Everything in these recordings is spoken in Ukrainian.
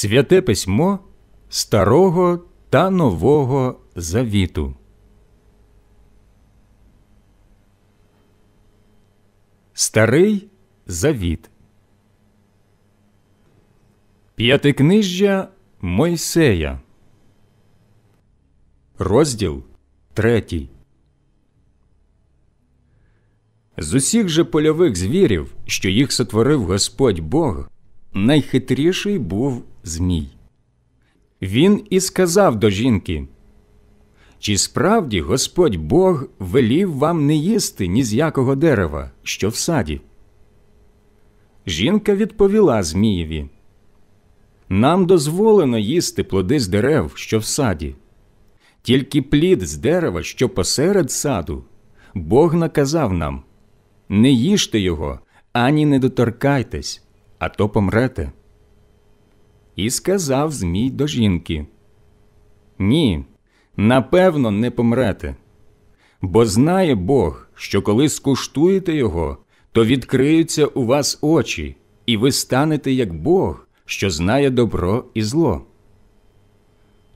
Святе письмо Старого та Нового Завіту. Старий Завіт. П'ятикнижжя Мойсея. Розділ третій. З усіх же польових звірів, що їх сотворив Господь Бог, найхитріший був Змій. Він і сказав до жінки Чи справді Господь Бог велів вам не їсти ні з якого дерева, що в саді? Жінка відповіла Змієві Нам дозволено їсти плоди з дерев, що в саді. Тільки плід з дерева, що посеред саду, Бог наказав нам Не їжте його, ані не доторкайтесь, а то помрете. І сказав Змій до жінки: Ні, напевно, не помрете. Бо знає Бог, що коли скуштуєте його, то відкриються у вас очі, і ви станете як Бог, що знає добро і зло.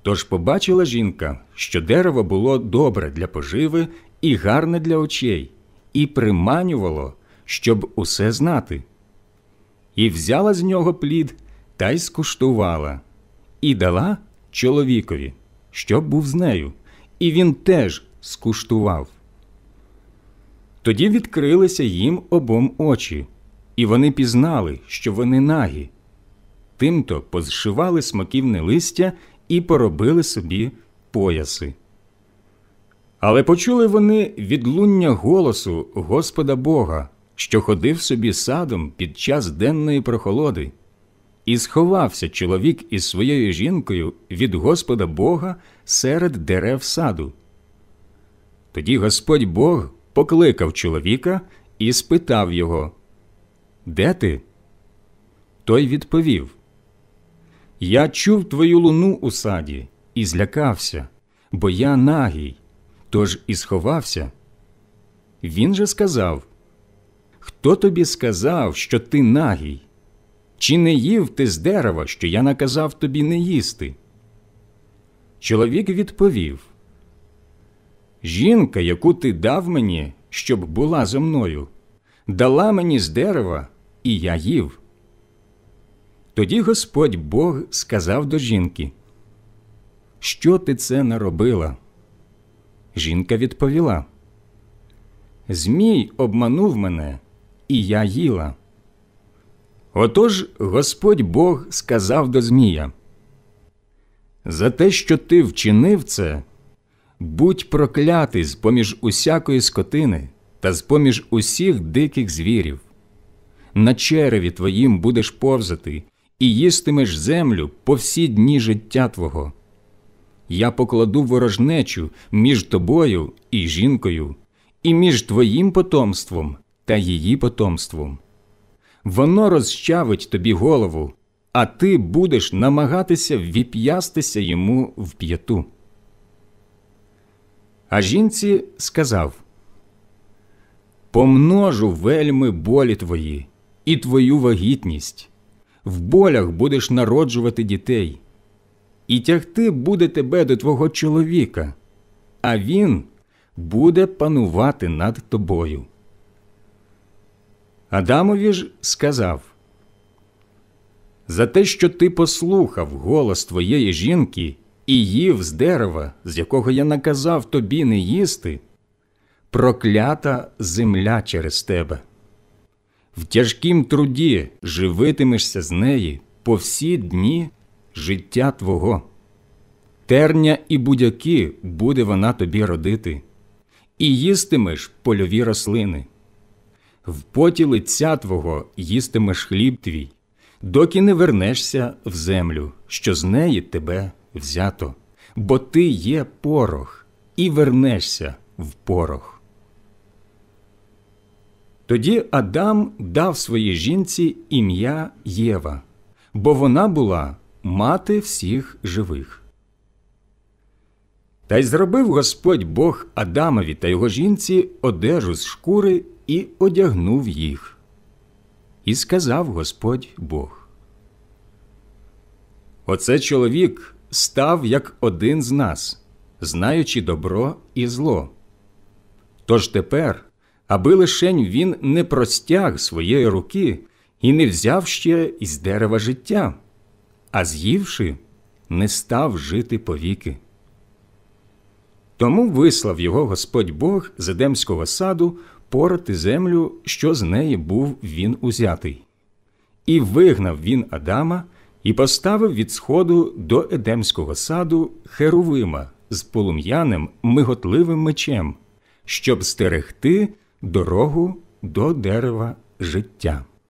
Тож побачила жінка, що дерево було добре для поживи і гарне для очей, і приманювало, щоб усе знати. І взяла з нього плід та й скуштувала, і дала чоловікові, щоб був з нею, і він теж скуштував. Тоді відкрилися їм обом очі, і вони пізнали, що вони нагі. Тимто позшивали смоківне листя і поробили собі пояси. Але почули вони відлуння голосу Господа Бога, що ходив собі садом під час денної прохолоди, і сховався чоловік із своєю жінкою від Господа Бога серед дерев саду. Тоді Господь Бог покликав чоловіка і спитав його, Де ти? Той відповів: Я чув твою луну у саді і злякався, бо я нагій, тож і сховався. Він же сказав: Хто тобі сказав, що ти нагій? Чи не їв ти з дерева, що я наказав тобі не їсти? Чоловік відповів Жінка, яку ти дав мені, щоб була зо мною, дала мені з дерева, і я їв. Тоді Господь Бог сказав до жінки, Що ти це наробила? Жінка відповіла Змій обманув мене, і я їла. Отож Господь Бог сказав до Змія, за те, що ти вчинив це, будь проклятий з поміж усякої скотини та з поміж усіх диких звірів. На череві твоїм будеш повзати і їстимеш землю по всі дні життя твого. Я покладу ворожнечу між тобою і жінкою, і між твоїм потомством та її потомством воно розчавить тобі голову, а ти будеш намагатися віп'ястися йому в п'яту. А жінці сказав Помножу вельми болі твої і твою вагітність. В болях будеш народжувати дітей, і тягти буде тебе до твого чоловіка, а він буде панувати над тобою. Адамові ж сказав За те, що ти послухав голос твоєї жінки і їв з дерева, з якого я наказав тобі не їсти, проклята земля через тебе. В тяжкім труді живитимешся з неї по всі дні життя твого. Терня і будяки буде вона тобі родити, і їстимеш польові рослини в поті лиця твого їстимеш хліб твій, доки не вернешся в землю, що з неї тебе взято, бо ти є порох, і вернешся в порох. Тоді Адам дав своїй жінці ім'я Єва, бо вона була мати всіх живих. Та й зробив Господь Бог Адамові та його жінці одежу з шкури і одягнув їх. І сказав Господь Бог. Оце чоловік став як один з нас, знаючи добро і зло. Тож тепер, аби лишень він не простяг своєї руки і не взяв ще із дерева життя, а з'ївши, не став жити повіки. Тому вислав його Господь Бог з Едемського саду порати землю, що з неї був він узятий. І вигнав він Адама і поставив від сходу до Едемського саду Херувима з полум'яним миготливим мечем, щоб стерегти дорогу до дерева життя.